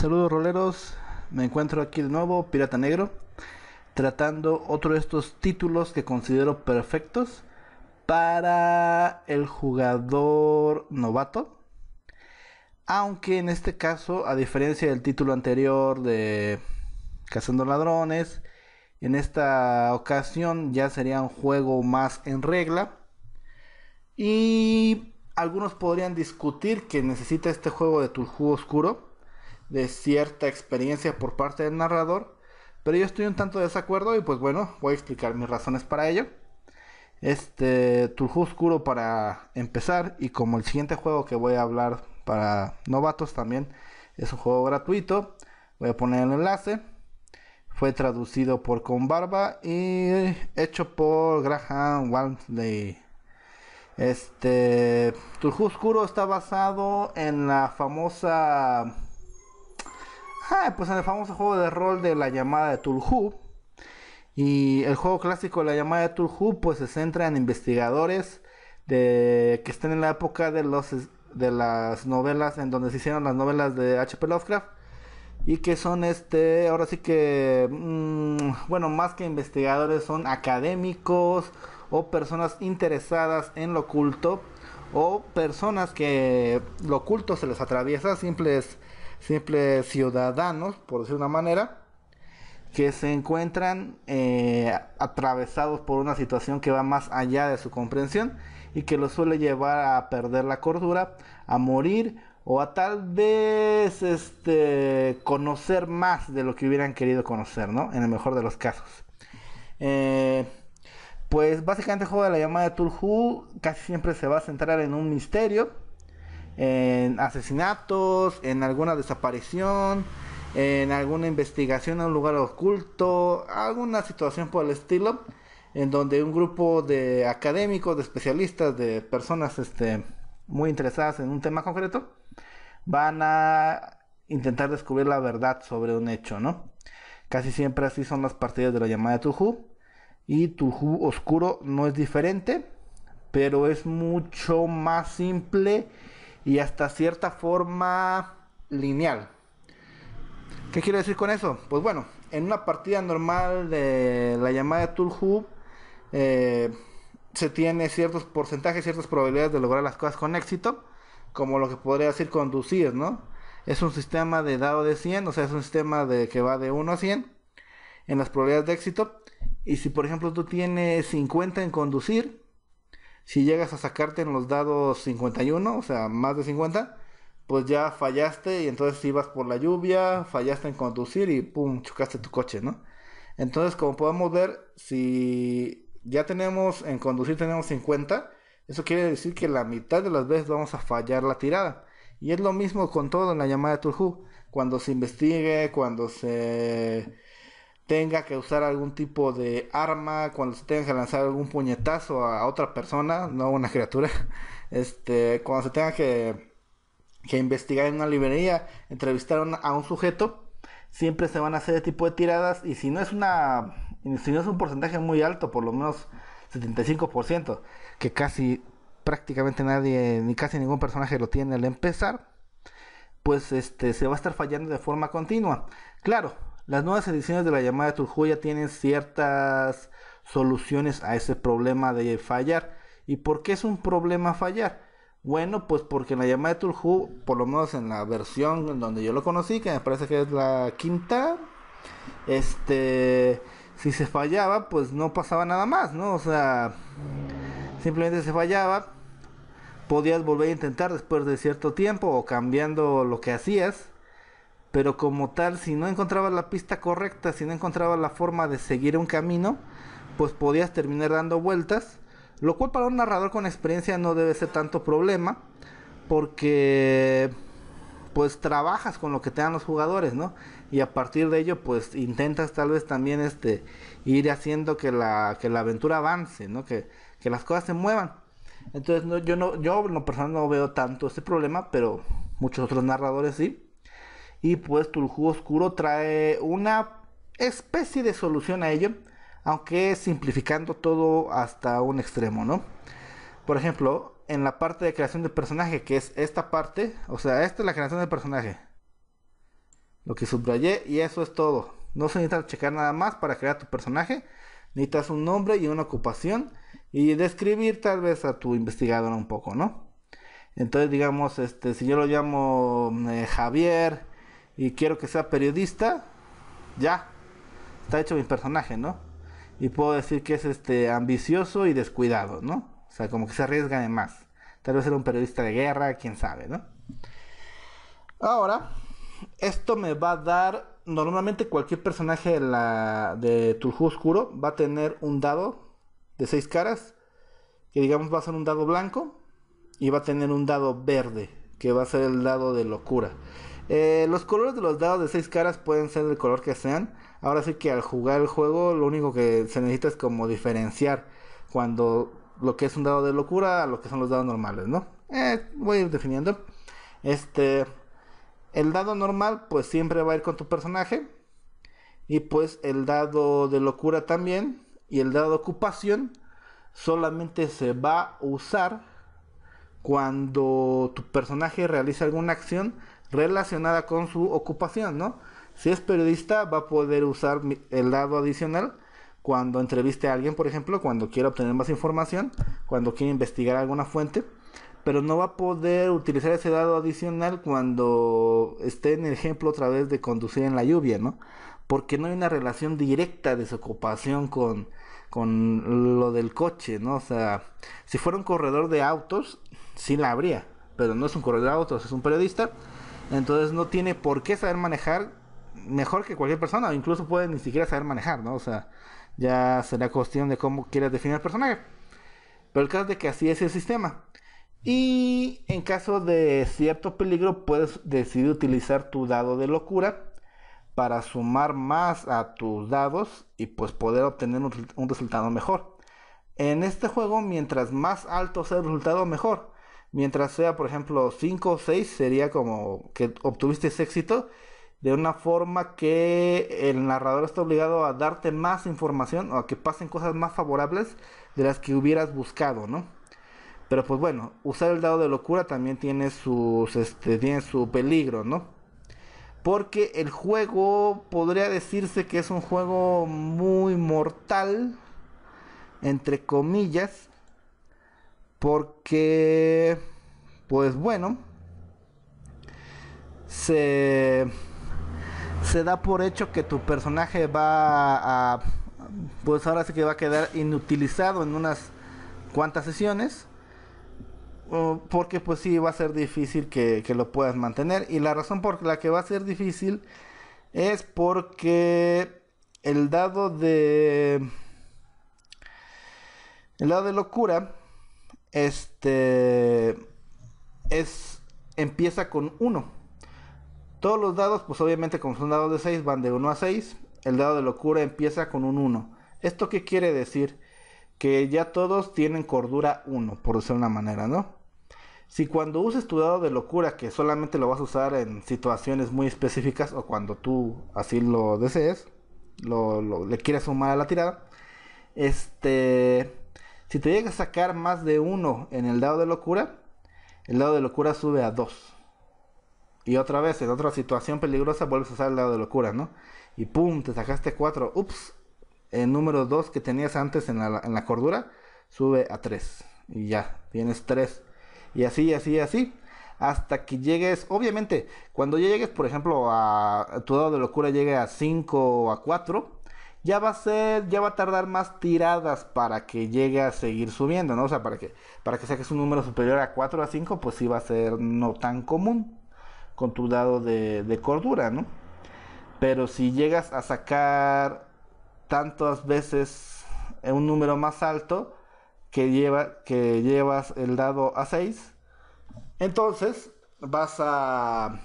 Saludos roleros, me encuentro aquí de nuevo, Pirata Negro, tratando otro de estos títulos que considero perfectos para el jugador novato. Aunque en este caso, a diferencia del título anterior de Cazando Ladrones, en esta ocasión ya sería un juego más en regla. Y algunos podrían discutir que necesita este juego de Tuljú oscuro de cierta experiencia por parte del narrador, pero yo estoy un tanto de desacuerdo y pues bueno, voy a explicar mis razones para ello. Este Turjú para empezar y como el siguiente juego que voy a hablar para novatos también es un juego gratuito, voy a poner el enlace. Fue traducido por Con y hecho por Graham Walmsley. Este Turjú está basado en la famosa Ah, pues en el famoso juego de rol de la llamada de Tulhu. Y el juego clásico de la llamada de Tulhu, pues se centra en investigadores de que estén en la época de los de las novelas en donde se hicieron las novelas de H.P. Lovecraft y que son este ahora sí que mm, bueno más que investigadores son académicos o personas interesadas en lo oculto o personas que lo oculto se les atraviesa simples simples ciudadanos, por decir una manera, que se encuentran eh, atravesados por una situación que va más allá de su comprensión y que los suele llevar a perder la cordura, a morir o a tal vez este, conocer más de lo que hubieran querido conocer, ¿no? En el mejor de los casos. Eh, pues básicamente el juego de la llamada de Tulhu casi siempre se va a centrar en un misterio en asesinatos, en alguna desaparición, en alguna investigación en un lugar oculto, alguna situación por el estilo, en donde un grupo de académicos, de especialistas, de personas este, muy interesadas en un tema concreto, van a intentar descubrir la verdad sobre un hecho, ¿no? Casi siempre así son las partidas de la llamada tuju Y Tujú oscuro no es diferente, pero es mucho más simple y hasta cierta forma lineal. ¿Qué quiero decir con eso? Pues bueno, en una partida normal de la llamada Tool eh, se tiene ciertos porcentajes, ciertas probabilidades de lograr las cosas con éxito, como lo que podría decir conducir, ¿no? Es un sistema de dado de 100, o sea, es un sistema de que va de 1 a 100 en las probabilidades de éxito. Y si por ejemplo tú tienes 50 en conducir, si llegas a sacarte en los dados 51, o sea, más de 50, pues ya fallaste y entonces ibas por la lluvia, fallaste en conducir y pum, chocaste tu coche, ¿no? Entonces, como podemos ver, si ya tenemos en conducir tenemos 50, eso quiere decir que la mitad de las veces vamos a fallar la tirada. Y es lo mismo con todo en la llamada de Turhu. Cuando se investigue, cuando se tenga que usar algún tipo de arma, cuando se tenga que lanzar algún puñetazo a otra persona, no a una criatura, este, cuando se tenga que, investigar en una librería, entrevistar a un sujeto, siempre se van a hacer de tipo de tiradas y si no es una si no es un porcentaje muy alto, por lo menos 75%, que casi prácticamente nadie ni casi ningún personaje lo tiene al empezar, pues este se va a estar fallando de forma continua. Claro, las nuevas ediciones de la llamada ya tienen ciertas soluciones a ese problema de fallar. ¿Y por qué es un problema fallar? Bueno, pues porque en la llamada de Turju, por lo menos en la versión donde yo lo conocí, que me parece que es la quinta, este, si se fallaba, pues no pasaba nada más, ¿no? O sea, simplemente se fallaba, podías volver a intentar después de cierto tiempo o cambiando lo que hacías, pero como tal, si no encontrabas la pista correcta, si no encontrabas la forma de seguir un camino, pues podías terminar dando vueltas, lo cual para un narrador con experiencia no debe ser tanto problema, porque pues trabajas con lo que te dan los jugadores, ¿no? Y a partir de ello, pues intentas tal vez también este ir haciendo que la, que la aventura avance, ¿no? Que, que las cosas se muevan. Entonces no, yo no, yo no veo tanto ese problema, pero muchos otros narradores sí y pues tu jugo oscuro trae una especie de solución a ello, aunque simplificando todo hasta un extremo, ¿no? Por ejemplo, en la parte de creación de personaje, que es esta parte, o sea, esta es la creación del personaje. Lo que subrayé y eso es todo. No se necesita checar nada más para crear tu personaje. Necesitas un nombre y una ocupación y describir tal vez a tu investigador un poco, ¿no? Entonces, digamos, este, si yo lo llamo eh, Javier, y quiero que sea periodista, ya, está hecho mi personaje, ¿no? Y puedo decir que es este ambicioso y descuidado, ¿no? O sea, como que se arriesga de más. Tal vez era un periodista de guerra, quién sabe, ¿no? Ahora, esto me va a dar, normalmente cualquier personaje de, la, de Oscuro va a tener un dado de seis caras, que digamos va a ser un dado blanco, y va a tener un dado verde, que va a ser el dado de locura. Eh, los colores de los dados de seis caras pueden ser del color que sean. Ahora sí que al jugar el juego lo único que se necesita es como diferenciar cuando lo que es un dado de locura a lo que son los dados normales, ¿no? Eh, voy a ir definiendo. Este, el dado normal pues siempre va a ir con tu personaje. Y pues el dado de locura también. Y el dado de ocupación solamente se va a usar cuando tu personaje realiza alguna acción relacionada con su ocupación, ¿no? Si es periodista, va a poder usar el dado adicional cuando entreviste a alguien, por ejemplo, cuando quiera obtener más información, cuando quiere investigar alguna fuente, pero no va a poder utilizar ese dado adicional cuando esté en el ejemplo otra vez de conducir en la lluvia, ¿no? Porque no hay una relación directa de su ocupación con, con lo del coche, ¿no? O sea, si fuera un corredor de autos, sí la habría, pero no es un corredor de autos, es un periodista entonces no tiene por qué saber manejar mejor que cualquier persona, o incluso puede ni siquiera saber manejar, ¿no? O sea, ya será cuestión de cómo quieras definir el personaje. Pero el caso de que así es el sistema. Y en caso de cierto peligro, puedes decidir utilizar tu dado de locura para sumar más a tus dados y pues poder obtener un resultado mejor. En este juego, mientras más alto sea el resultado, mejor. Mientras sea, por ejemplo, 5 o 6, sería como que obtuviste ese éxito de una forma que el narrador está obligado a darte más información o a que pasen cosas más favorables de las que hubieras buscado, ¿no? Pero pues bueno, usar el dado de locura también tiene, sus, este, tiene su peligro, ¿no? Porque el juego podría decirse que es un juego muy mortal, entre comillas, porque, pues bueno, se, se da por hecho que tu personaje va a, pues ahora sí que va a quedar inutilizado en unas cuantas sesiones. Porque pues sí va a ser difícil que, que lo puedas mantener. Y la razón por la que va a ser difícil es porque el dado de... El dado de locura este es empieza con 1. Todos los dados, pues obviamente como son dados de 6, van de 1 a 6. El dado de locura empieza con un 1. ¿Esto qué quiere decir? Que ya todos tienen cordura 1, por decir una manera, ¿no? Si cuando uses tu dado de locura, que solamente lo vas a usar en situaciones muy específicas o cuando tú así lo desees, le quieres sumar a la tirada, este si te llega a sacar más de uno en el dado de locura, el dado de locura sube a 2. Y otra vez, en otra situación peligrosa, vuelves a usar el dado de locura, ¿no? Y pum, te sacaste 4. Ups, el número 2 que tenías antes en la, cordura sube a 3. Y ya, tienes 3. Y así, así, así. Hasta que llegues, obviamente, cuando ya llegues, por ejemplo, a, tu dado de locura llegue a 5 o a 4, ya va a ser, ya va a tardar más tiradas para que llegue a seguir subiendo, ¿no? O sea, para que, para que saques un número superior a 4 a 5, pues sí va a ser no tan común con tu dado de, cordura, ¿no? Pero si llegas a sacar tantas veces un número más alto que, lleva, que llevas el dado a 6, entonces vas a,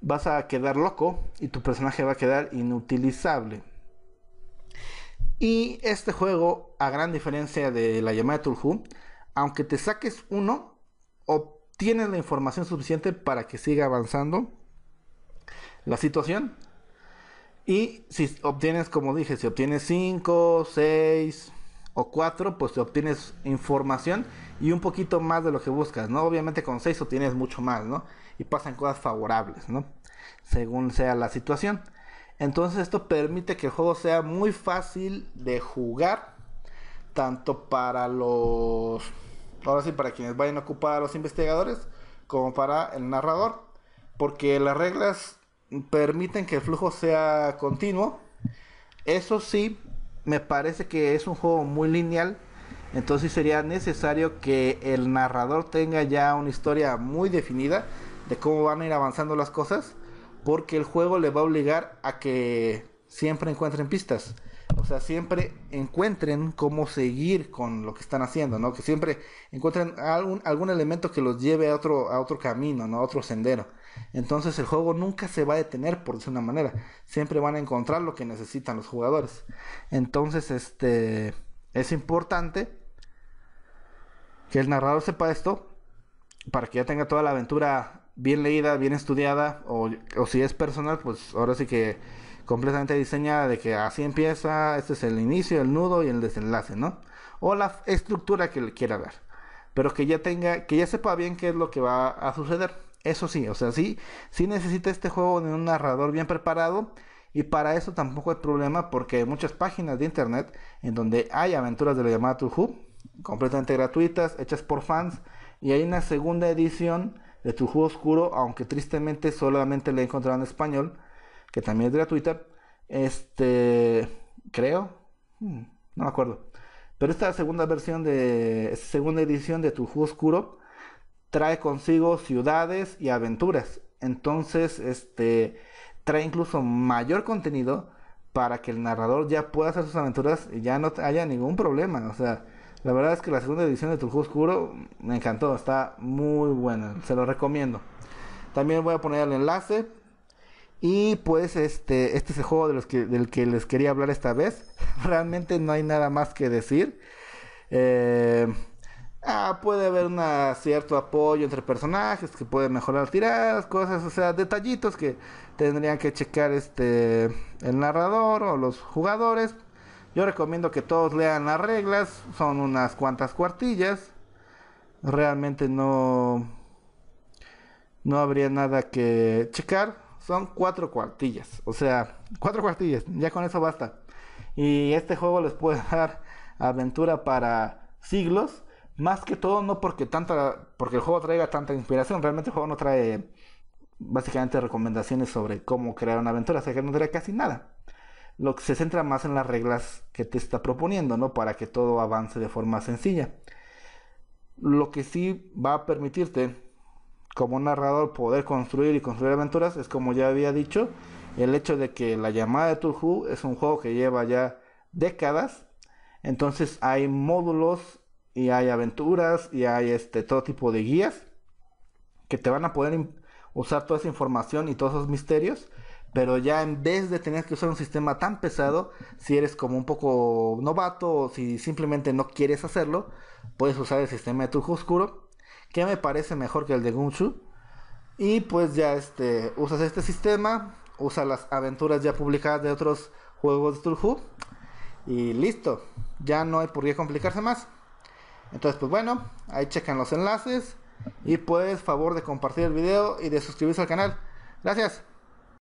vas a quedar loco y tu personaje va a quedar inutilizable. Y este juego, a gran diferencia de la llamada Tulhu, aunque te saques uno, obtienes la información suficiente para que siga avanzando la situación. Y si obtienes, como dije, si obtienes 5, 6 o 4, pues obtienes información y un poquito más de lo que buscas, ¿no? Obviamente con 6 obtienes mucho más, ¿no? Y pasan cosas favorables, ¿no? Según sea la situación. Entonces esto permite que el juego sea muy fácil de jugar, tanto para los, ahora sí, para quienes vayan a ocupar a los investigadores, como para el narrador, porque las reglas permiten que el flujo sea continuo. Eso sí, me parece que es un juego muy lineal, entonces sería necesario que el narrador tenga ya una historia muy definida de cómo van a ir avanzando las cosas porque el juego le va a obligar a que siempre encuentren pistas. O sea, siempre encuentren cómo seguir con lo que están haciendo, ¿no? Que siempre encuentren algún, algún elemento que los lleve a otro, a otro camino, ¿no? A otro sendero. Entonces el juego nunca se va a detener, por decir una manera. Siempre van a encontrar lo que necesitan los jugadores. Entonces, este, es importante que el narrador sepa esto para que ya tenga toda la aventura bien leída, bien estudiada, o, si es personal, pues ahora sí que completamente diseñada de que así empieza, este es el inicio, el nudo y el desenlace, ¿no? O la estructura que le quiera ver, Pero que ya tenga, que ya sepa bien qué es lo que va a suceder. Eso sí, o sea, sí, sí necesita este juego de un narrador bien preparado. Y para eso tampoco es problema porque hay muchas páginas de internet en donde hay aventuras de la llamada completamente gratuitas, hechas por fans. Y hay una segunda edición de Tu Oscuro, aunque tristemente solamente la he encontrado en español, que también es gratuita. Este, creo, hmm, no me acuerdo. Pero esta segunda versión de, segunda edición de Tu Oscuro trae consigo ciudades y aventuras. Entonces, este, trae incluso mayor contenido para que el narrador ya pueda hacer sus aventuras y ya no haya ningún problema. O sea, la verdad es que la segunda edición de juego Oscuro me encantó, está muy buena, se lo recomiendo. También voy a poner el enlace. Y pues este, este es el juego del que les quería hablar esta vez. Realmente no hay nada más que decir. Eh, ah, puede haber un cierto apoyo entre personajes que pueden mejorar tiradas, cosas, o sea, detallitos que tendrían que checar este el narrador o los jugadores. Yo recomiendo que todos lean las reglas, son unas cuantas cuartillas. Realmente no no habría nada que checar, son cuatro cuartillas, o sea, cuatro cuartillas, ya con eso basta. Y este juego les puede dar aventura para siglos, más que todo no porque tanta porque el juego traiga tanta inspiración, realmente el juego no trae básicamente recomendaciones sobre cómo crear una aventura, o sea que no trae casi nada lo que se centra más en las reglas que te está proponiendo, ¿no? Para que todo avance de forma sencilla. Lo que sí va a permitirte, como narrador, poder construir y construir aventuras es, como ya había dicho, el hecho de que La llamada de Turhu es un juego que lleva ya décadas. Entonces hay módulos y hay aventuras y hay este, todo tipo de guías que te van a poder usar toda esa información y todos esos misterios pero ya en vez de tener que usar un sistema tan pesado, si eres como un poco novato o si simplemente no quieres hacerlo, puedes usar el sistema de truco oscuro, que me parece mejor que el de Gunshu. Y pues ya este, usas este sistema, usas las aventuras ya publicadas de otros juegos de Turhu y listo, ya no hay por qué complicarse más. Entonces pues bueno, ahí checan los enlaces y pues favor de compartir el video y de suscribirse al canal. Gracias.